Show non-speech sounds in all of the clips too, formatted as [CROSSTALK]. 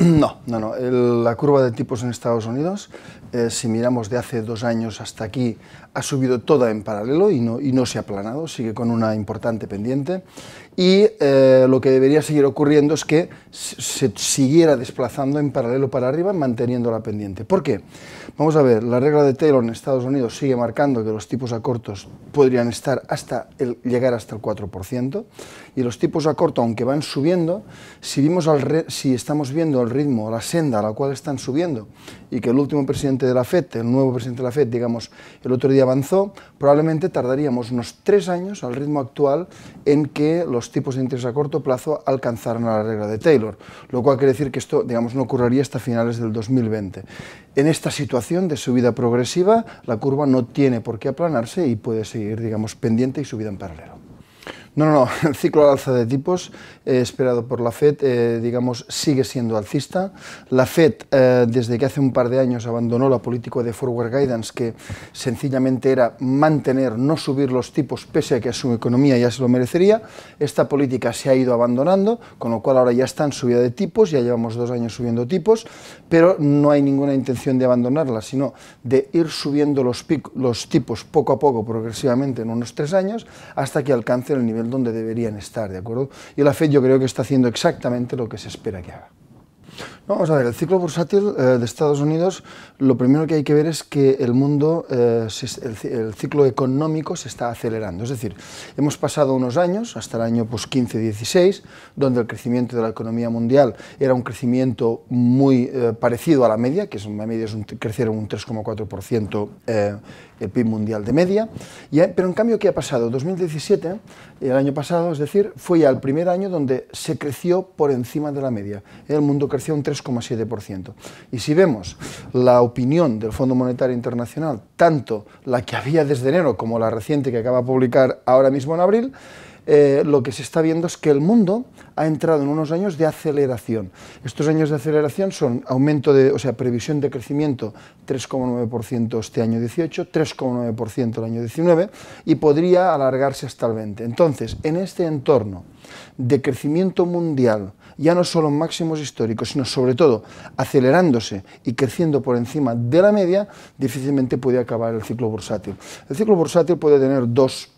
[CLEARS THROAT] No, no, no. la curva de tipos en Estados Unidos, eh, si miramos de hace dos años hasta aquí, ha subido toda en paralelo y y no se ha aplanado, sigue con una importante pendiente y eh, lo que debería seguir ocurriendo es que se siguiera desplazando en paralelo para arriba, manteniendo la pendiente. ¿Por qué? Vamos a ver, la regla de Taylor en Estados Unidos sigue marcando que los tipos a cortos podrían estar hasta el, llegar hasta el 4%, y los tipos a corto, aunque van subiendo, si, vimos al si estamos viendo el ritmo, la senda a la cual están subiendo, y que el último presidente de la FED, el nuevo presidente de la FED, digamos, el otro día avanzó, probablemente tardaríamos unos tres años al ritmo actual en que los tipos de interés a corto plazo alcanzaron a la regla de Taylor, lo cual quiere decir que esto digamos, no ocurriría hasta finales del 2020. En esta situación de subida progresiva, la curva no tiene por qué aplanarse y puede seguir digamos, pendiente y subida en paralelo. No, no, no. El [LAUGHS] ciclo de alza de tipos eh, esperado por la FED, eh, digamos, sigue siendo alcista. La FED, eh, desde que hace un par de años abandonó la política de forward guidance, que sencillamente era mantener, no subir los tipos, pese a que a su economía ya se lo merecería, esta política se ha ido abandonando, con lo cual ahora ya está en subida de tipos, ya llevamos dos años subiendo tipos, pero no hay ninguna intención de abandonarla, sino de ir subiendo los, los tipos poco a poco, progresivamente, en unos tres años, hasta que alcance el nivel en donde deberían estar, ¿de acuerdo? Y la FED yo creo que está haciendo exactamente lo que se espera que haga. Vamos a ver, el ciclo bursátil eh, de Estados Unidos, lo primero que hay que ver es que el mundo, eh, el, ciclo económico se está acelerando. Es decir, hemos pasado unos años, hasta el año pues, 15-16, donde el crecimiento de la economía mundial era un crecimiento muy eh, parecido a la media, que es, una media es un, crecieron un 3,4% el PIB mundial de media. pero en cambio, ¿qué ha pasado? 2017, el año pasado, es decir, fue ya el primer año donde se creció por encima de la media. El mundo creció un y si vemos la opinión del Fondo Monetario Internacional, tanto la que había desde enero como la reciente que acaba de publicar ahora mismo en abril, eh, lo que se está viendo es que el mundo ha entrado en unos años de aceleración. Estos años de aceleración son aumento de, o sea, previsión de crecimiento 3,9% este año 18, 3,9% el año 19 y podría alargarse hasta el 20. Entonces, en este entorno de crecimiento mundial ya no solo en máximos históricos, sino sobre todo acelerándose y creciendo por encima de la media, difícilmente puede acabar el ciclo bursátil. El ciclo bursátil puede tener dos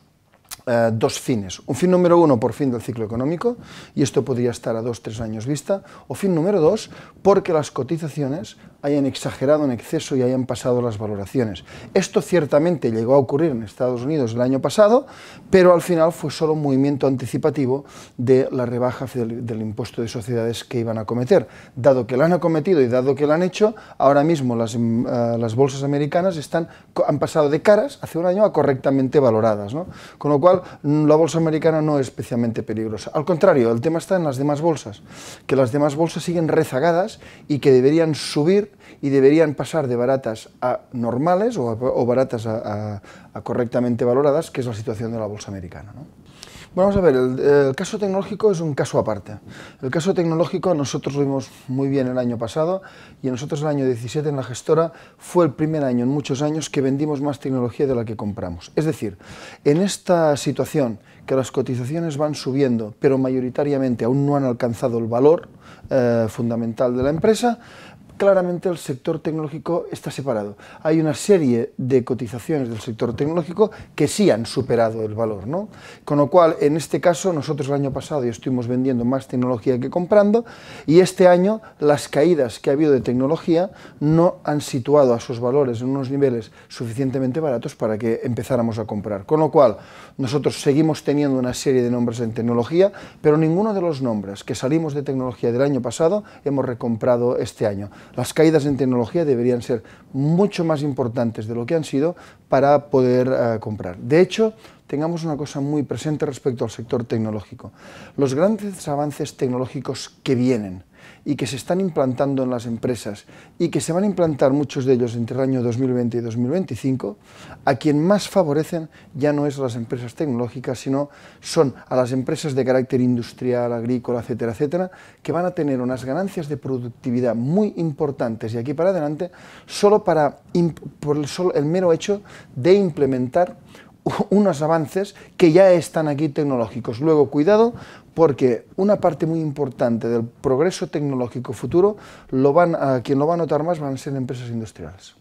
eh, fines. Un fin número uno por fin del ciclo económico, y esto podría estar a dos, tres años vista, o fin número dos porque las cotizaciones hayan exagerado en exceso y hayan pasado las valoraciones. Esto ciertamente llegó a ocurrir en Estados Unidos el año pasado, pero al final fue solo un movimiento anticipativo de la rebaja del, impuesto de sociedades que iban a cometer. Dado que la han acometido y dado que la han hecho, ahora mismo las, mm, ah, bolsas americanas están, han pasado de caras hace un año a correctamente valoradas. Con lo cual, mm, la bolsa americana no es especialmente peligrosa. Al contrario, el tema está en las demás bolsas, que las demás bolsas siguen rezagadas y que deberían subir y deberían pasar de baratas a normales o, baratas a, correctamente valoradas, que es la situación de la bolsa americana. vamos a ver, el, caso tecnológico es un caso aparte. El caso tecnológico nosotros lo vimos muy bien el año pasado y nosotros el año 17 en la gestora fue el primer año en muchos años que vendimos más tecnología de la que compramos. Es decir, en esta situación que las cotizaciones van subiendo, pero mayoritariamente aún no han alcanzado el valor eh, fundamental de la empresa, claramente el sector tecnológico está separado. Hay una serie de cotizaciones del sector tecnológico que sí han superado el valor, ¿no? Con lo cual, en este caso, nosotros el año pasado ya estuvimos vendiendo más tecnología que comprando y este año las caídas que ha habido de tecnología no han situado a sus valores en unos niveles suficientemente baratos para que empezáramos a comprar. Con lo cual, nosotros seguimos teniendo una serie de nombres en tecnología, pero ninguno de los nombres que salimos de tecnología del año pasado hemos recomprado este año. Las caídas en tecnología deberían ser mucho más importantes de lo que han sido para poder eh, comprar. De hecho, tengamos una cosa muy presente respecto al sector tecnológico. Los grandes avances tecnológicos que vienen, y que se están implantando en las empresas y que se van a implantar muchos de ellos entre el año 2020 y 2025, a quien más favorecen ya no es a las empresas tecnológicas, sino son a las empresas de carácter industrial, agrícola, etcétera, etcétera, que van a tener unas ganancias de productividad muy importantes y aquí para adelante solo para por el, el mero hecho de implementar [LAUGHS] unos avances que ya están aquí tecnológicos. Luego, cuidado, porque una parte muy importante del progreso tecnológico futuro, lo van a, quien lo va a notar más van a ser empresas industriales.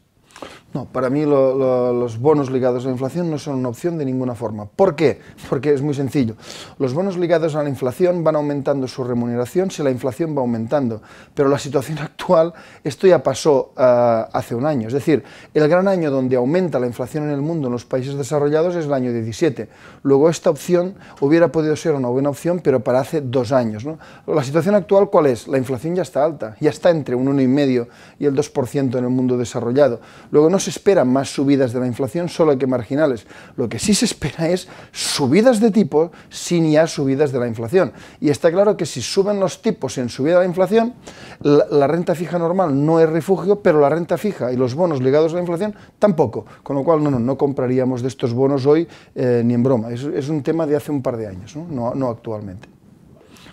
No, para mí los bonos ligados a la inflación no son una opción de ninguna forma. ¿Por qué? Porque es muy sencillo. Los bonos ligados a la inflación van aumentando su remuneración si la inflación va aumentando. Pero la situación [LAUGHS] actual, esto ya pasó eh, hace un año. Es decir, el gran año donde aumenta la inflación en el mundo en los países desarrollados es el año 17. Luego esta opción hubiera podido ser una buena opción, pero para hace dos años. La situación actual, ¿cuál es? La inflación ya está alta. Ya está entre un 1,5 y el 2% en el mundo desarrollado. Luego no se esperan más subidas de la inflación, solo que marginales. Lo que sí se espera es subidas de tipo sin ya subidas de la inflación. Y está claro que si suben los tipos en subida de la inflación, la, renta fija normal no es refugio, pero la renta fija y los bonos ligados a la inflación tampoco. Con lo cual, no, no, no compraríamos de estos bonos hoy eh, ni en broma. Es, un tema de hace un par de años, no actualmente.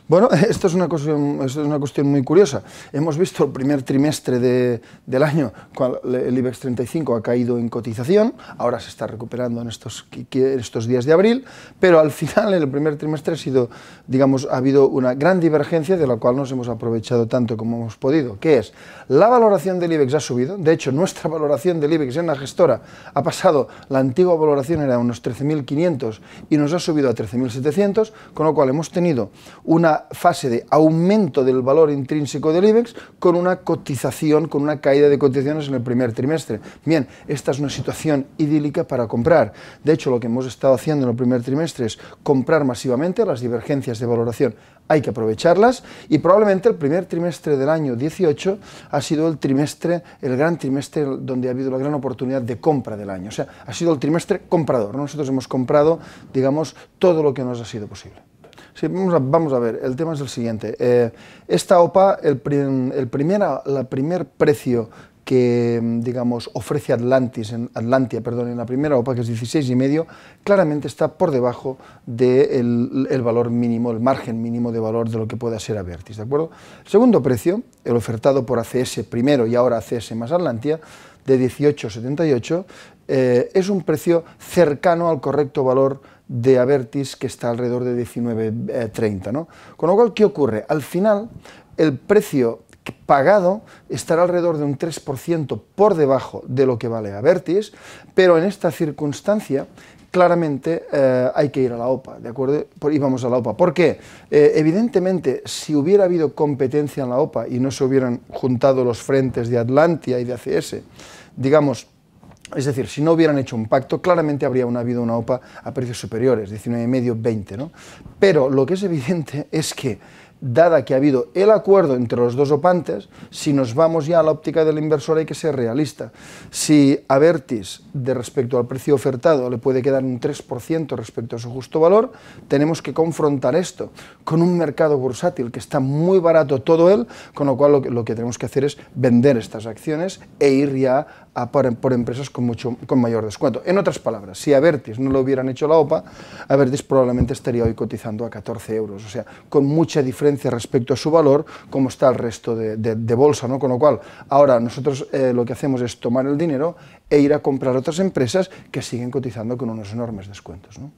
Bueno, [LAUGHS] esto es, una cuestión, es una cuestión muy curiosa. Hemos visto el primer trimestre del año, el IBEX 35 ha caído en cotización, ahora se está recuperando en estos, estos días de abril, pero al final, en el primer trimestre, ha, sido, digamos, ha habido una gran divergencia de la cual nos hemos aprovechado tanto como hemos podido, que es la valoración del IBEX ha subido, de hecho, nuestra [LAUGHS] valoración del IBEX en la gestora ha pasado, la antigua valoración era unos 13.500 y nos ha subido a 13.700, con lo cual hemos tenido una fase de aumento del valor intrínseco del IBEX con una cotización, con una caída de cotizaciones en el primer trimestre. Bien, esta es una situación idílica para comprar. De hecho, lo que hemos estado haciendo en el primer trimestre es comprar masivamente las divergencias de valoración. Hay que aprovecharlas y probablemente el primer trimestre del año 18 ha sido el trimestre, el gran trimestre donde ha habido la gran oportunidad de compra del año. O sea, ha sido el trimestre comprador. Nosotros hemos comprado, digamos, todo lo que nos ha sido posible. Sí, vamos a, ver, el tema es el siguiente. Eh, esta OPA, el, primer, la primer, precio que, digamos, ofrece Atlantis, en, Atlantia, perdón, en la primera OPA, que es 16 y medio, claramente está por debajo del de el valor mínimo, el margen mínimo de valor de lo que pueda ser Avertis, ¿de acuerdo? segundo precio, el ofertado por ACS primero y ahora ACS más Atlantia, de 18,78, eh, es un precio cercano al correcto valor de Avertis que está alrededor de 19.30. Eh, ¿no? Con lo cual, ¿qué ocurre? Al final, el precio pagado estará alrededor de un 3% por debajo de lo que vale Avertis, pero en esta circunstancia claramente eh, hay que ir a la OPA, ¿de acuerdo? Y a la OPA. ¿Por qué? Eh, evidentemente, si hubiera habido competencia en la OPA y no se hubieran juntado los frentes de Atlantia y de ACS, digamos, es decir, si no hubieran hecho un pacto, claramente habría una, habido una OPA a precios superiores, 19,5, 20. ¿no? Pero lo que es evidente es que, dada que ha habido el acuerdo entre los dos opantes, si nos vamos ya a la óptica del inversor hay que ser realista. Si a Vertis, de respecto al precio ofertado, le puede quedar un 3% respecto a su justo valor, tenemos que confrontar esto con un mercado bursátil que está muy barato todo él, con lo cual lo que, lo que tenemos que hacer es vender estas acciones e ir ya por, empresas con, mucho, con mayor descuento. En otras palabras, si Avertis no lo hubieran hecho la OPA, Avertis probablemente estaría hoy cotizando a 14 euros, o sea, con mucha diferencia respecto a su valor, como está el resto de, bolsa, ¿no? Con lo cual, ahora nosotros eh, lo que hacemos es tomar el dinero e ir a comprar otras empresas que siguen cotizando con unos enormes descuentos, ¿no?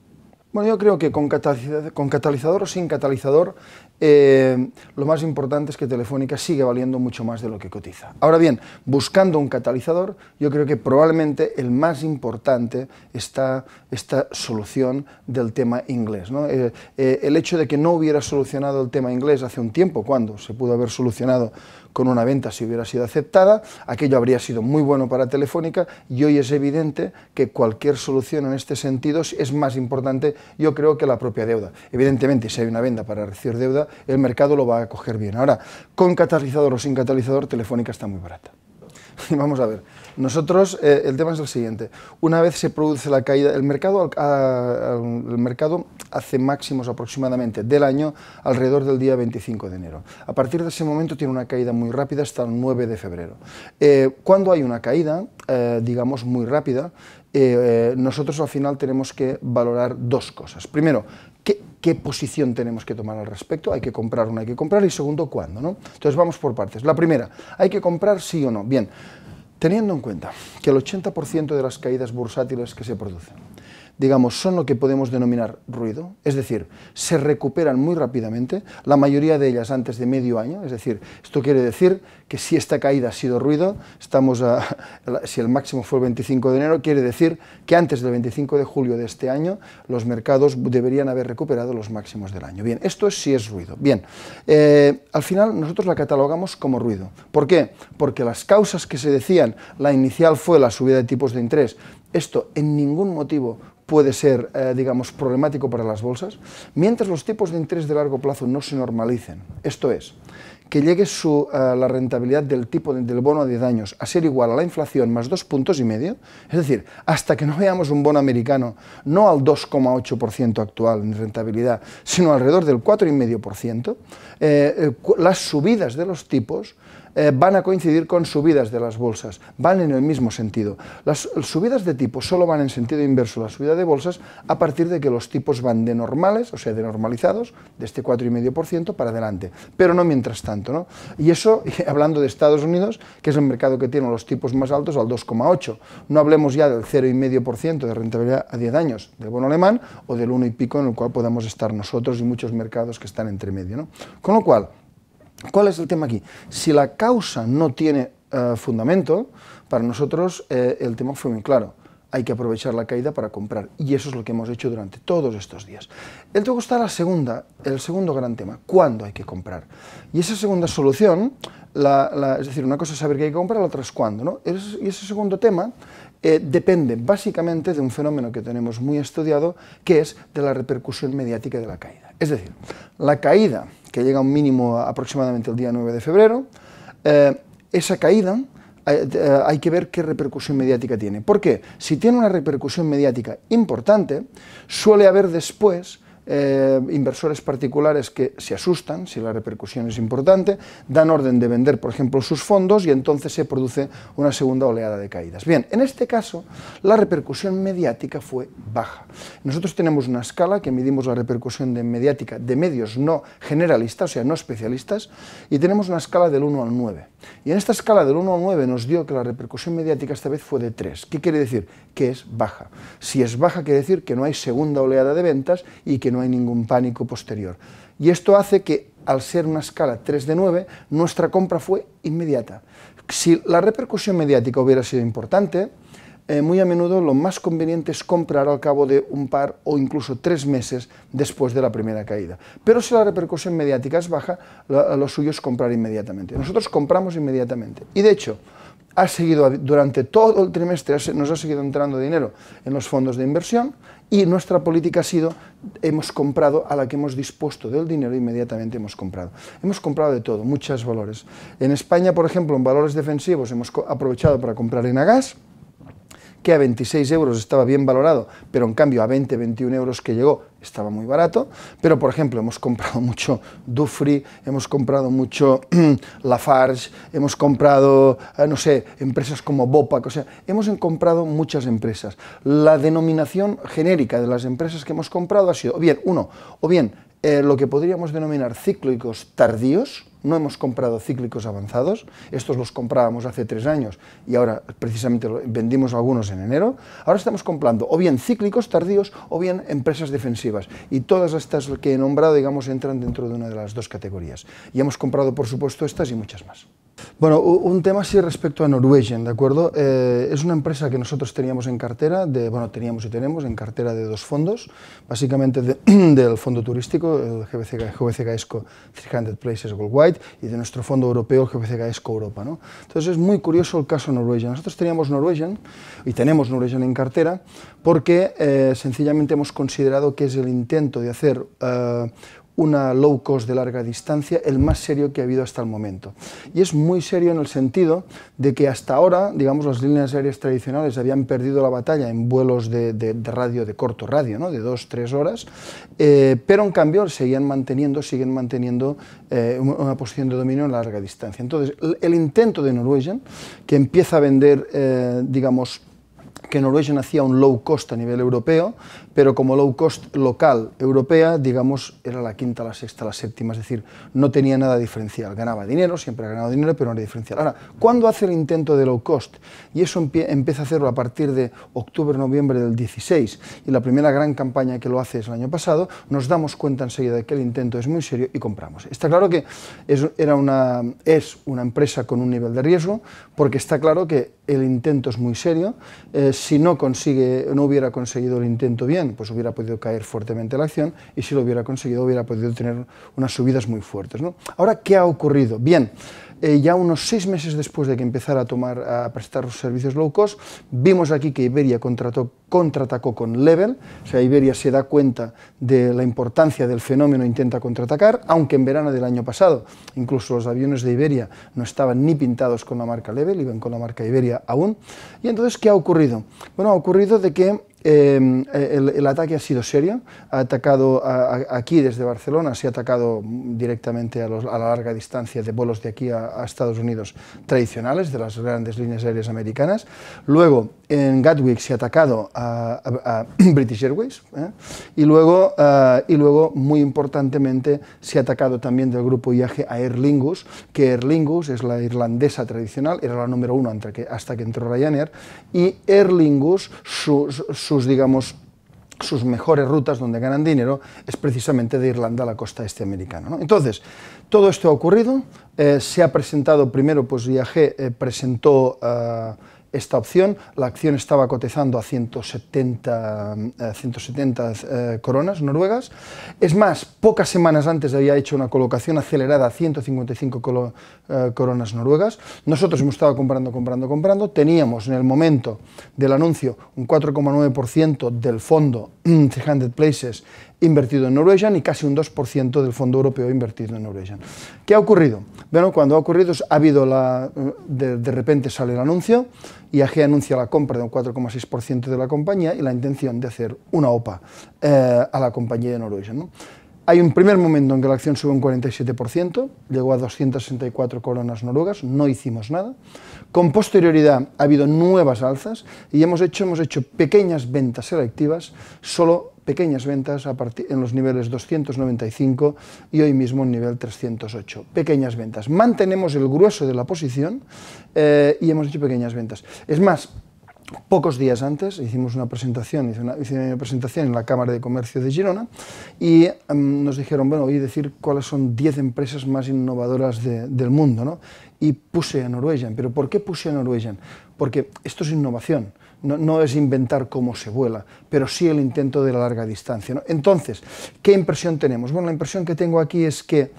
Bueno, yo creo que con, catalizador o sin catalizador eh, lo más importante es que Telefónica sigue valiendo mucho más de lo que cotiza. Ahora bien, buscando un catalizador, yo creo que probablemente el más importante está esta solución del tema inglés. Eh, eh, el hecho de que no hubiera solucionado el tema inglés hace un tiempo, cuando se pudo haber solucionado con una venta si hubiera sido aceptada, aquello habría sido muy bueno para Telefónica y hoy es evidente que cualquier solución en este sentido es más importante, yo creo, que la propia deuda. Evidentemente, si hay una venta para recibir deuda, el mercado lo va a coger bien. Ahora, con catalizador o sin catalizador, Telefónica está muy barata. Y [LAUGHS] vamos a ver, nosotros, eh, el tema es el siguiente, una vez se produce la caída, el mercado, el mercado hace máximos aproximadamente del año alrededor del día 25 de enero. A partir de ese momento tiene una caída muy rápida hasta el 9 de febrero. Eh, cuando hay una caída, eh, digamos muy rápida, nosotros al final tenemos que valorar dos cosas. Primero, ¿qué qué posición tenemos que tomar al respecto, hay que comprar o no hay que comprar, y segundo, cuándo. ¿no? Entonces vamos por partes. La primera, ¿hay que comprar sí o no? Bien, teniendo en cuenta que el 80% de las caídas bursátiles que se producen digamos, son lo que podemos denominar ruido, es decir, se recuperan muy rápidamente, la mayoría de ellas antes de medio año, es decir, esto quiere decir que si esta caída ha sido ruido, estamos si el máximo fue el 25 de enero, quiere decir que antes del 25 de julio de este año los mercados deberían haber recuperado los máximos del año. Bien, esto sí es ruido. Bien, eh, al final nosotros la catalogamos como ruido. ¿Por qué? Porque las causas que se decían, la inicial fue la subida de tipos de interés esto en ningún motivo puede ser, eh, digamos, problemático para las bolsas, mientras los tipos de interés de largo plazo no se normalicen. Esto es, que llegue eh, la rentabilidad del tipo del bono a 10 años a ser igual a la inflación más dos puntos y medio, es decir, hasta que no veamos un bono americano no al 2,8% actual en rentabilidad, sino alrededor del 4,5%, eh, las subidas de los tipos eh, van a coincidir con subidas de las bolsas, van en el mismo sentido. Las subidas de tipos solo van en sentido inverso a la subida de bolsas a partir de que los tipos van de normales, o sea, de normalizados, de este 4,5% para adelante, pero no mientras tanto. ¿no? Y eso, [LAUGHS] hablando de Estados Unidos, que es el mercado que tiene los tipos más altos, al 2,8%. No hablemos ya del 0,5% de rentabilidad a 10 años del bono alemán o del 1 y pico en el cual podamos estar nosotros y muchos mercados que están entre medio. ¿no? Con lo cual, ¿Cuál es el tema aquí? Si la causa no tiene eh, fundamento, para nosotros eh, el tema fue muy claro. Hay que aprovechar la caída para comprar. Y eso es lo que hemos hecho durante todos estos días. El está la segunda, el segundo gran tema, ¿cuándo hay que comprar? Y esa segunda solución, es decir, una cosa es saber que hay que comprar, la otra es cuándo. ¿no? y ese segundo tema eh, depende básicamente de un fenómeno que tenemos muy estudiado, que es de la repercusión mediática de la caída. Es decir, la caída que llega a un mínimo aproximadamente el día 9 de febrero, eh, esa caída eh, eh, hay que ver qué repercusión mediática tiene. ¿Por qué? Si tiene una repercusión mediática importante, suele haber después eh, inversores particulares que se asustan si la repercusión es importante, dan orden de vender, por ejemplo, sus fondos y entonces se produce una segunda oleada de caídas. Bien, en este caso la repercusión mediática fue baja. Nosotros tenemos una escala que medimos la repercusión de mediática de medios no generalistas, o sea, no especialistas, y tenemos una escala del 1 al 9. Y en esta escala del 1 al 9 nos dio que la repercusión mediática esta vez fue de 3. ¿Qué quiere decir? Que es baja. Si es baja quiere decir que no hay segunda oleada de ventas y que no hay ningún pánico posterior. Y esto hace que, al ser una escala 3 de 9, nuestra compra fue inmediata. Si la repercusión mediática hubiera sido importante, eh, muy a menudo lo más conveniente es comprar al cabo de un par o incluso tres meses después de la primera caída. Pero si la repercusión mediática es baja, lo suyo es comprar inmediatamente. Nosotros compramos inmediatamente. Y de hecho, ha seguido durante todo el trimestre, nos ha seguido entrando dinero en los fondos de inversión y nuestra política ha sido, hemos comprado a la que hemos dispuesto del dinero, inmediatamente hemos comprado. Hemos comprado de todo, muchos valores. En España, por ejemplo, en valores defensivos hemos aprovechado para comprar en agas que a 26 euros estaba bien valorado, pero en cambio a 20, 21 euros que llegó estaba muy barato, pero por ejemplo hemos comprado [LAUGHS] mucho Dufri, hemos comprado mucho [CLEARS THROAT] Lafarge, hemos comprado, eh, no sé, empresas como Bopac, o sea, hemos comprado muchas empresas. La denominación genérica de las empresas que hemos comprado ha sido, o bien, uno, o bien eh, lo que podríamos denominar cíclicos tardíos, no hemos comprado cíclicos avanzados, estos los comprábamos hace tres años y ahora precisamente vendimos algunos en enero, ahora estamos comprando o bien cíclicos tardíos o bien empresas defensivas y todas estas que he nombrado digamos entran dentro de una de las dos categorías y hemos comprado por supuesto estas y muchas más. Bueno, un tema así respecto a Norwegian, ¿de acuerdo? Eh, es una empresa que nosotros teníamos en cartera, de, bueno, teníamos y tenemos en cartera de dos fondos, básicamente [CLEARS THROAT] del fondo turístico, el GBC, 300 Places Worldwide, y de nuestro fondo europeo, el GBC Europa, ¿no? Entonces es muy curioso el caso Norwegian. Nosotros teníamos Norwegian, y tenemos Norwegian en cartera, porque eh, sencillamente hemos considerado que es el intento de hacer eh, una low cost de larga distancia, el más serio que ha habido hasta el momento. Y es muy serio en el sentido de que hasta ahora, digamos, las líneas aéreas tradicionales habían perdido la batalla en vuelos de, radio, de corto radio, ¿no? de dos, tres horas, eh, pero en cambio seguían manteniendo, siguen manteniendo eh, una posición de dominio en larga distancia. Entonces, el, intento de Norwegian, que empieza a vender, eh, digamos, que Norwegian hacía un low cost a nivel europeo, pero como low cost local europea, digamos, era la quinta, la sexta, la séptima, es decir, no tenía nada diferencial, ganaba dinero, siempre ha ganado dinero, pero no era diferencial. Ahora, ¿cuándo hace el intento de low cost? Y eso empieza a hacerlo a partir de octubre, noviembre del 16, y la primera gran campaña que lo hace es el año pasado, nos damos cuenta enseguida de que el intento es muy serio y compramos. Está claro que es, una, es una empresa con un nivel de riesgo, porque está claro que el intento es muy serio, eh, si no consigue, no hubiera conseguido el intento bien, pues hubiera podido caer fuertemente la acción y si lo hubiera conseguido hubiera podido tener unas subidas muy fuertes. Ahora, ¿qué ha ocurrido? Bien, eh, ya unos seis meses después de que empezara a, tomar, a prestar los servicios low cost, vimos aquí que Iberia contrató, contraatacó con Level, o sea, Iberia se da cuenta de la importancia del fenómeno e intenta contraatacar, aunque en verano del año pasado incluso los aviones de Iberia no estaban ni pintados con la marca Level, iban con la marca Iberia aún. ¿Y entonces qué ha ocurrido? Bueno, ha ocurrido de que Em, eh, el, ataque ha sido serio, ha atacado aquí desde Barcelona, se ha atacado directamente a, a la larga distancia de vuelos de aquí a, Estados Unidos tradicionales, de las grandes líneas aéreas americanas. Luego, en Gatwick se ha atacado a, [CLEARS THROAT] British Airways ¿eh? y, luego, eh, y luego, muy importantemente, se ha atacado también del grupo IAG a Aer Lingus, que Aer Lingus es la irlandesa tradicional, era la número uno hasta que, hasta que entró Ryanair, y Aer Lingus, sus, sus digamos, sus mejores rutas donde ganan dinero es precisamente de Irlanda a la costa este americana. Entonces, todo esto ha ocurrido, eh, se ha presentado primero, pues IAG presentó esta opción. La acción estaba cotizando a 170, 170 eh, eh, coronas noruegas. Es más, pocas semanas antes había hecho una colocación acelerada a 155 eh, coronas noruegas. Nosotros hemos estado comprando, comprando, comprando. Teníamos en el momento del anuncio un 4,9% del fondo 300 mm, Places invertido en Norwegian y casi un 2% del Fondo Europeo invertido en Norwegian. ¿Qué ha ocurrido? Bueno, cuando ha ocurrido, ha habido la, de, repente sale el anuncio, y AG anuncia la compra de un 4,6% de la compañía y la intención de hacer una OPA eh, a la compañía de Norwegian. Hay un primer momento en que la acción sube un 47%, llegó a 264 coronas noruegas, no hicimos nada. Con posterioridad ha habido nuevas alzas y hemos hecho, hemos hecho pequeñas ventas selectivas solo pequeñas ventas a en los niveles 295 y hoy mismo en nivel 308. Pequeñas ventas. Mantenemos el grueso de la posición eh, y hemos hecho pequeñas ventas. Es más, pocos días antes hicimos una presentación, hice una, presentación en la Cámara de Comercio de Girona y mm, nos dijeron, bueno, voy a decir cuáles son 10 empresas más innovadoras del mundo, ¿no? Y puse a Norwegian, pero ¿por qué puse a Norwegian? Porque esto es innovación no, es inventar cómo se vuela, pero sí el intento de la larga distancia. Entonces, ¿qué impresión tenemos? Bueno, la impresión que tengo aquí es que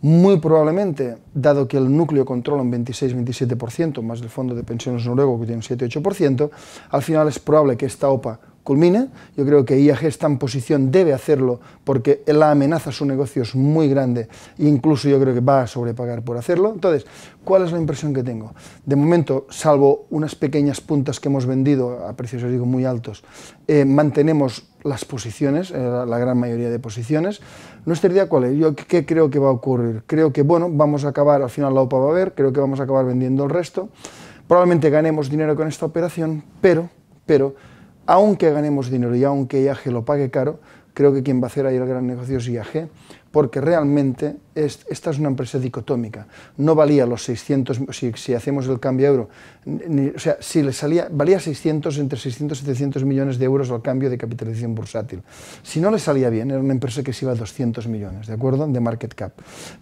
muy probablemente, dado que el núcleo controla un 26-27%, más el fondo de pensiones noruego que tiene un 7-8%, al final es probable que esta OPA culmina, Yo creo que IAG está en posición, debe hacerlo, porque la amenaza a su negocio es muy grande e incluso yo creo que va a sobrepagar por hacerlo. Entonces, ¿cuál es la impresión que tengo? De momento, salvo unas pequeñas puntas que hemos vendido a precios, os digo, muy altos, eh, mantenemos las posiciones, eh, la gran mayoría de posiciones. Nuestra idea cuál es, yo qué creo que va a ocurrir. Creo que, bueno, vamos a acabar, al final la OPA va a ver creo que vamos a acabar vendiendo el resto. Probablemente ganemos dinero con esta operación, pero, pero aunque ganemos dinero y aunque IAG lo pague caro, creo que quien va a hacer ahí el gran negocio es IAG, porque realmente esta es una empresa dicotómica. No valía los 600, si, hacemos el cambio a euro, o sea, si le salía, valía 600, entre 600 y 700 millones de euros al cambio de capitalización bursátil. Si no le salía bien, era una empresa que se iba a 200 millones, ¿de acuerdo? De market cap.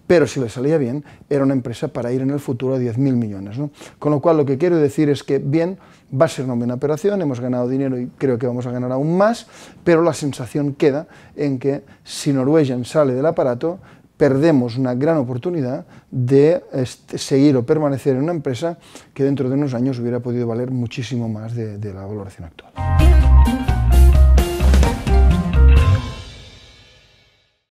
Pero si le salía bien, era una empresa para ir en el futuro a 10.000 millones, ¿no? Con lo cual, lo que quiero decir es que, bien, va a ser una buena operación, hemos ganado dinero y creo que vamos a ganar aún más, pero la sensación queda en que si Norwegian sale del aparato, perdemos una gran oportunidad de este, seguir o permanecer en una empresa que dentro de unos años hubiera podido valer muchísimo más de la valoración actual.